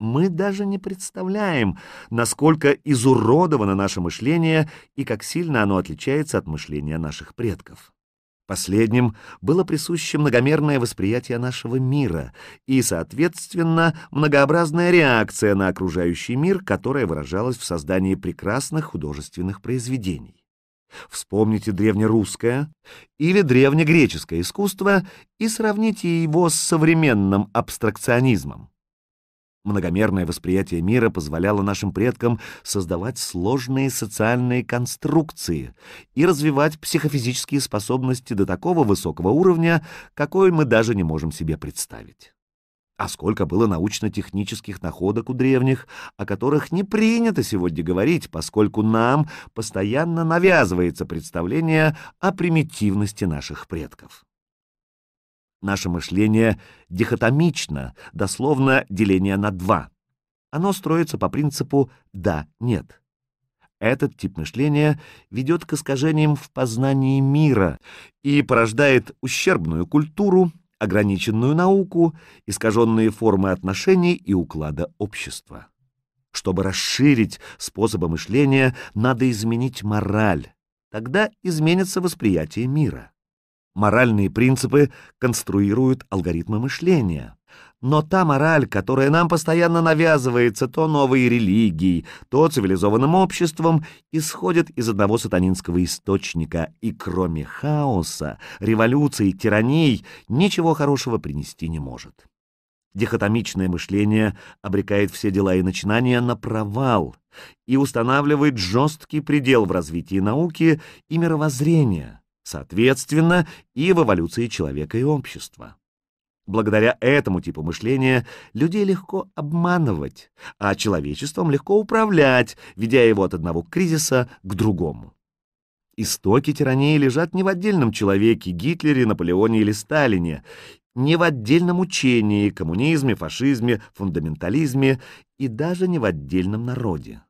Мы даже не представляем, насколько изуродовано наше мышление и как сильно оно отличается от мышления наших предков. Последним было присуще многомерное восприятие нашего мира и, соответственно, многообразная реакция на окружающий мир, которая выражалась в создании прекрасных художественных произведений. Вспомните древнерусское или древнегреческое искусство и сравните его с современным абстракционизмом. Многомерное восприятие мира позволяло нашим предкам создавать сложные социальные конструкции и развивать психофизические способности до такого высокого уровня, какой мы даже не можем себе представить. А сколько было научно-технических находок у древних, о которых не принято сегодня говорить, поскольку нам постоянно навязывается представление о примитивности наших предков. Наше мышление дихотомично, дословно деление на два. Оно строится по принципу «да-нет». Этот тип мышления ведет к искажениям в познании мира и порождает ущербную культуру, ограниченную науку, искаженные формы отношений и уклада общества. Чтобы расширить способы мышления, надо изменить мораль. Тогда изменится восприятие мира. Моральные принципы конструируют алгоритмы мышления. Но та мораль, которая нам постоянно навязывается то новой религией, то цивилизованным обществом, исходит из одного сатанинского источника, и кроме хаоса, революций, тираний ничего хорошего принести не может. Дихотомичное мышление обрекает все дела и начинания на провал и устанавливает жесткий предел в развитии науки и мировоззрения – соответственно, и в эволюции человека и общества. Благодаря этому типу мышления людей легко обманывать, а человечеством легко управлять, ведя его от одного кризиса к другому. Истоки тирании лежат не в отдельном человеке, Гитлере, Наполеоне или Сталине, не в отдельном учении, коммунизме, фашизме, фундаментализме и даже не в отдельном народе.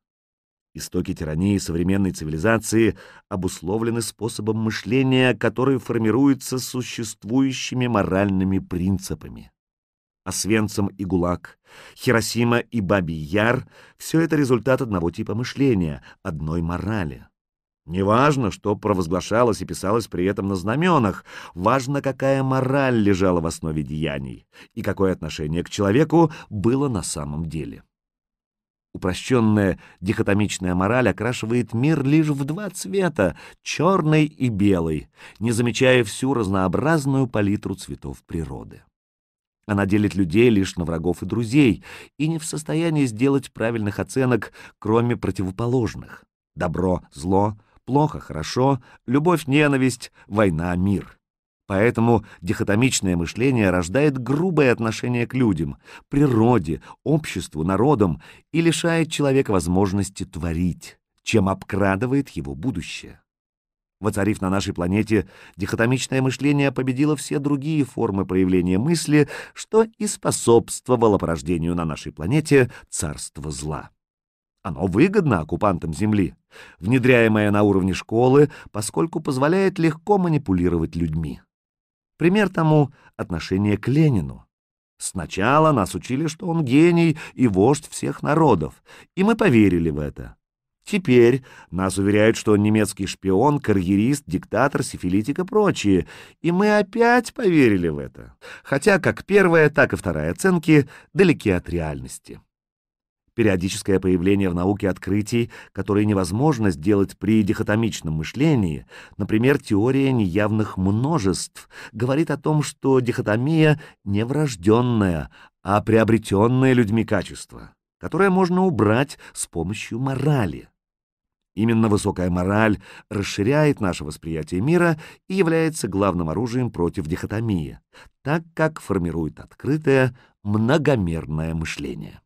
Истоки тирании современной цивилизации обусловлены способом мышления, который формируется существующими моральными принципами. Освенцим и ГУЛАГ, Хиросима и Бабий Яр — все это результат одного типа мышления, одной морали. Неважно, что провозглашалось и писалось при этом на знаменах, важно, какая мораль лежала в основе деяний и какое отношение к человеку было на самом деле. Упрощенная дихотомичная мораль окрашивает мир лишь в два цвета — черный и белый, не замечая всю разнообразную палитру цветов природы. Она делит людей лишь на врагов и друзей и не в состоянии сделать правильных оценок, кроме противоположных. Добро — зло, плохо — хорошо, любовь — ненависть, война — мир. Поэтому дихотомичное мышление рождает грубое отношение к людям, природе, обществу, народам и лишает человека возможности творить, чем обкрадывает его будущее. Воцарив на нашей планете, дихотомичное мышление победило все другие формы проявления мысли, что и способствовало порождению на нашей планете царства зла. Оно выгодно оккупантам Земли, внедряемое на уровне школы, поскольку позволяет легко манипулировать людьми. Пример тому — отношение к Ленину. Сначала нас учили, что он гений и вождь всех народов, и мы поверили в это. Теперь нас уверяют, что он немецкий шпион, карьерист, диктатор, сифилитик и прочие, и мы опять поверили в это, хотя как первая, так и вторая оценки далеки от реальности периодическое появление в науке открытий, которые невозможно сделать при дихотомичном мышлении, например, теория неявных множеств, говорит о том, что дихотомия не врожденная, а приобретенное людьми качество, которое можно убрать с помощью морали. Именно высокая мораль расширяет наше восприятие мира и является главным оружием против дихотомии, так как формирует открытое многомерное мышление.